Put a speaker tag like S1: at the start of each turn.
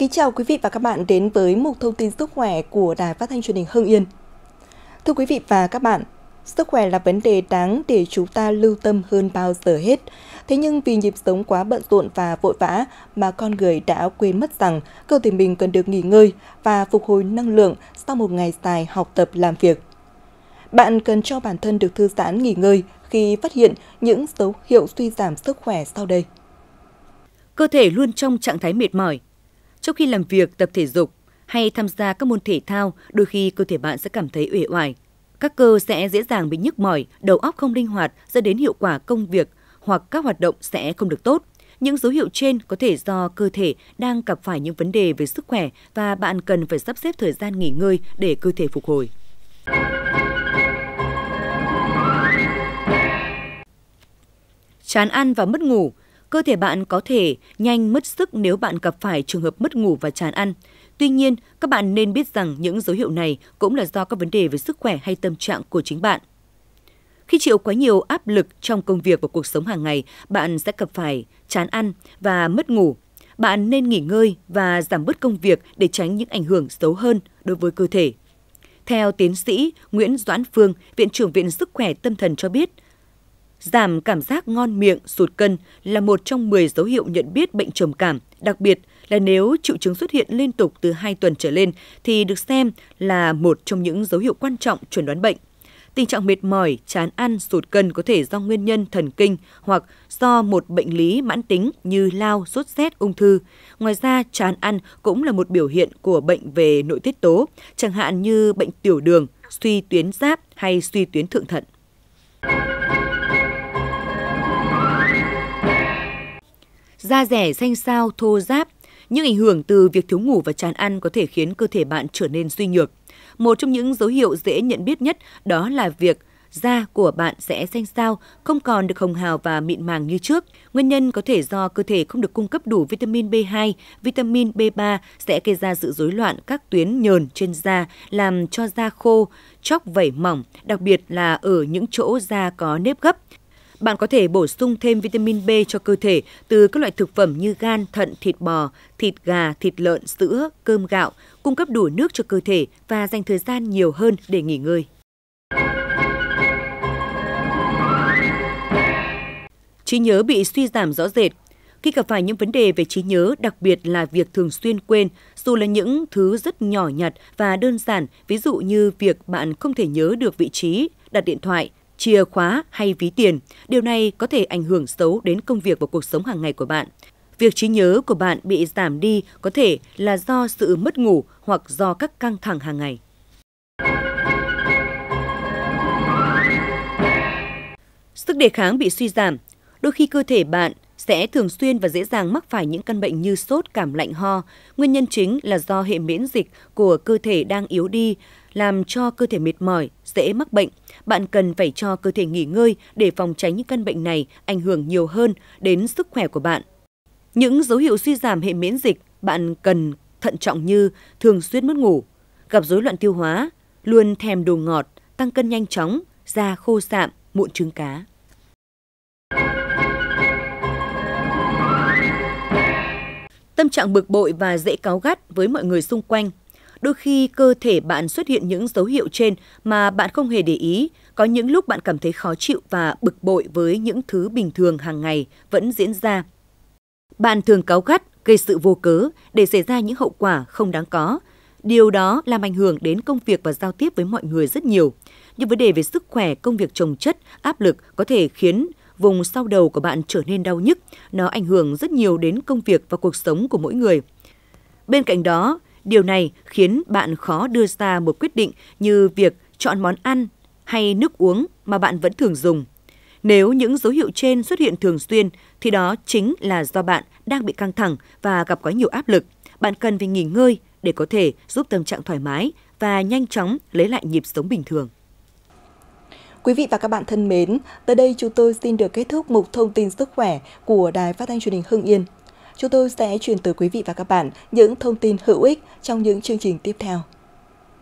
S1: Kính chào quý vị và các bạn đến với mục thông tin sức khỏe của Đài Phát thanh Truyền hình Hưng Yên. Thưa quý vị và các bạn, sức khỏe là vấn đề đáng để chúng ta lưu tâm hơn bao giờ hết. Thế nhưng vì nhịp sống quá bận rộn và vội vã mà con người đã quên mất rằng cơ thể mình cần được nghỉ ngơi và phục hồi năng lượng sau một ngày dài học tập làm việc. Bạn cần cho bản thân được thư giãn nghỉ ngơi khi phát hiện những dấu hiệu suy giảm sức khỏe sau đây.
S2: Cơ thể luôn trong trạng thái mệt mỏi, trong khi làm việc, tập thể dục hay tham gia các môn thể thao, đôi khi cơ thể bạn sẽ cảm thấy uể oải. Các cơ sẽ dễ dàng bị nhức mỏi, đầu óc không linh hoạt dẫn đến hiệu quả công việc hoặc các hoạt động sẽ không được tốt. Những dấu hiệu trên có thể do cơ thể đang gặp phải những vấn đề về sức khỏe và bạn cần phải sắp xếp thời gian nghỉ ngơi để cơ thể phục hồi. Chán ăn và mất ngủ Cơ thể bạn có thể nhanh mất sức nếu bạn gặp phải trường hợp mất ngủ và chán ăn. Tuy nhiên, các bạn nên biết rằng những dấu hiệu này cũng là do các vấn đề về sức khỏe hay tâm trạng của chính bạn. Khi chịu quá nhiều áp lực trong công việc và cuộc sống hàng ngày, bạn sẽ gặp phải chán ăn và mất ngủ. Bạn nên nghỉ ngơi và giảm bớt công việc để tránh những ảnh hưởng xấu hơn đối với cơ thể. Theo tiến sĩ Nguyễn Doãn Phương, Viện trưởng Viện Sức khỏe Tâm thần cho biết, Giảm cảm giác ngon miệng, sụt cân là một trong 10 dấu hiệu nhận biết bệnh trầm cảm, đặc biệt là nếu triệu chứng xuất hiện liên tục từ 2 tuần trở lên thì được xem là một trong những dấu hiệu quan trọng chuẩn đoán bệnh. Tình trạng mệt mỏi, chán ăn, sụt cân có thể do nguyên nhân thần kinh hoặc do một bệnh lý mãn tính như lao, sốt rét, ung thư. Ngoài ra, chán ăn cũng là một biểu hiện của bệnh về nội tiết tố, chẳng hạn như bệnh tiểu đường, suy tuyến giáp hay suy tuyến thượng thận. da rẻ xanh xao, thô ráp. Những ảnh hưởng từ việc thiếu ngủ và chán ăn có thể khiến cơ thể bạn trở nên suy nhược. Một trong những dấu hiệu dễ nhận biết nhất đó là việc da của bạn sẽ xanh xao, không còn được hồng hào và mịn màng như trước. Nguyên nhân có thể do cơ thể không được cung cấp đủ vitamin B2, vitamin B3 sẽ gây ra sự rối loạn các tuyến nhờn trên da, làm cho da khô, chóc vẩy mỏng, đặc biệt là ở những chỗ da có nếp gấp. Bạn có thể bổ sung thêm vitamin B cho cơ thể từ các loại thực phẩm như gan, thận, thịt bò, thịt gà, thịt lợn, sữa, cơm gạo, cung cấp đủ nước cho cơ thể và dành thời gian nhiều hơn để nghỉ ngơi. Trí nhớ bị suy giảm rõ rệt khi gặp phải những vấn đề về trí nhớ, đặc biệt là việc thường xuyên quên, dù là những thứ rất nhỏ nhặt và đơn giản, ví dụ như việc bạn không thể nhớ được vị trí, đặt điện thoại, chìa khóa hay ví tiền. Điều này có thể ảnh hưởng xấu đến công việc và cuộc sống hàng ngày của bạn. Việc trí nhớ của bạn bị giảm đi có thể là do sự mất ngủ hoặc do các căng thẳng hàng ngày. Sức đề kháng bị suy giảm. Đôi khi cơ thể bạn sẽ thường xuyên và dễ dàng mắc phải những căn bệnh như sốt, cảm lạnh ho. Nguyên nhân chính là do hệ miễn dịch của cơ thể đang yếu đi, làm cho cơ thể mệt mỏi, dễ mắc bệnh. Bạn cần phải cho cơ thể nghỉ ngơi để phòng tránh những căn bệnh này ảnh hưởng nhiều hơn đến sức khỏe của bạn. Những dấu hiệu suy giảm hệ miễn dịch bạn cần thận trọng như thường xuyên mất ngủ, gặp rối loạn tiêu hóa, luôn thèm đồ ngọt, tăng cân nhanh chóng, da khô sạm, mụn trứng cá. Tâm trạng bực bội và dễ cáu gắt với mọi người xung quanh. Đôi khi cơ thể bạn xuất hiện những dấu hiệu trên mà bạn không hề để ý, có những lúc bạn cảm thấy khó chịu và bực bội với những thứ bình thường hàng ngày vẫn diễn ra. Bạn thường cáu gắt, gây sự vô cớ để xảy ra những hậu quả không đáng có. Điều đó làm ảnh hưởng đến công việc và giao tiếp với mọi người rất nhiều. Những vấn đề về sức khỏe, công việc trồng chất, áp lực có thể khiến vùng sau đầu của bạn trở nên đau nhức, nó ảnh hưởng rất nhiều đến công việc và cuộc sống của mỗi người. Bên cạnh đó, điều này khiến bạn khó đưa ra một quyết định như việc chọn món ăn hay nước uống mà bạn vẫn thường dùng. Nếu những dấu hiệu trên xuất hiện thường xuyên thì đó chính là do bạn đang bị căng thẳng và gặp quá nhiều áp lực. Bạn cần phải nghỉ ngơi để có thể giúp tâm trạng thoải mái và nhanh chóng lấy lại nhịp sống
S1: bình thường. Quý vị và các bạn thân mến, tới đây chúng tôi xin được kết thúc mục thông tin sức khỏe của Đài Phát thanh truyền hình Hưng Yên. Chúng tôi sẽ truyền tới quý vị và các bạn những thông tin hữu ích trong những chương trình tiếp theo.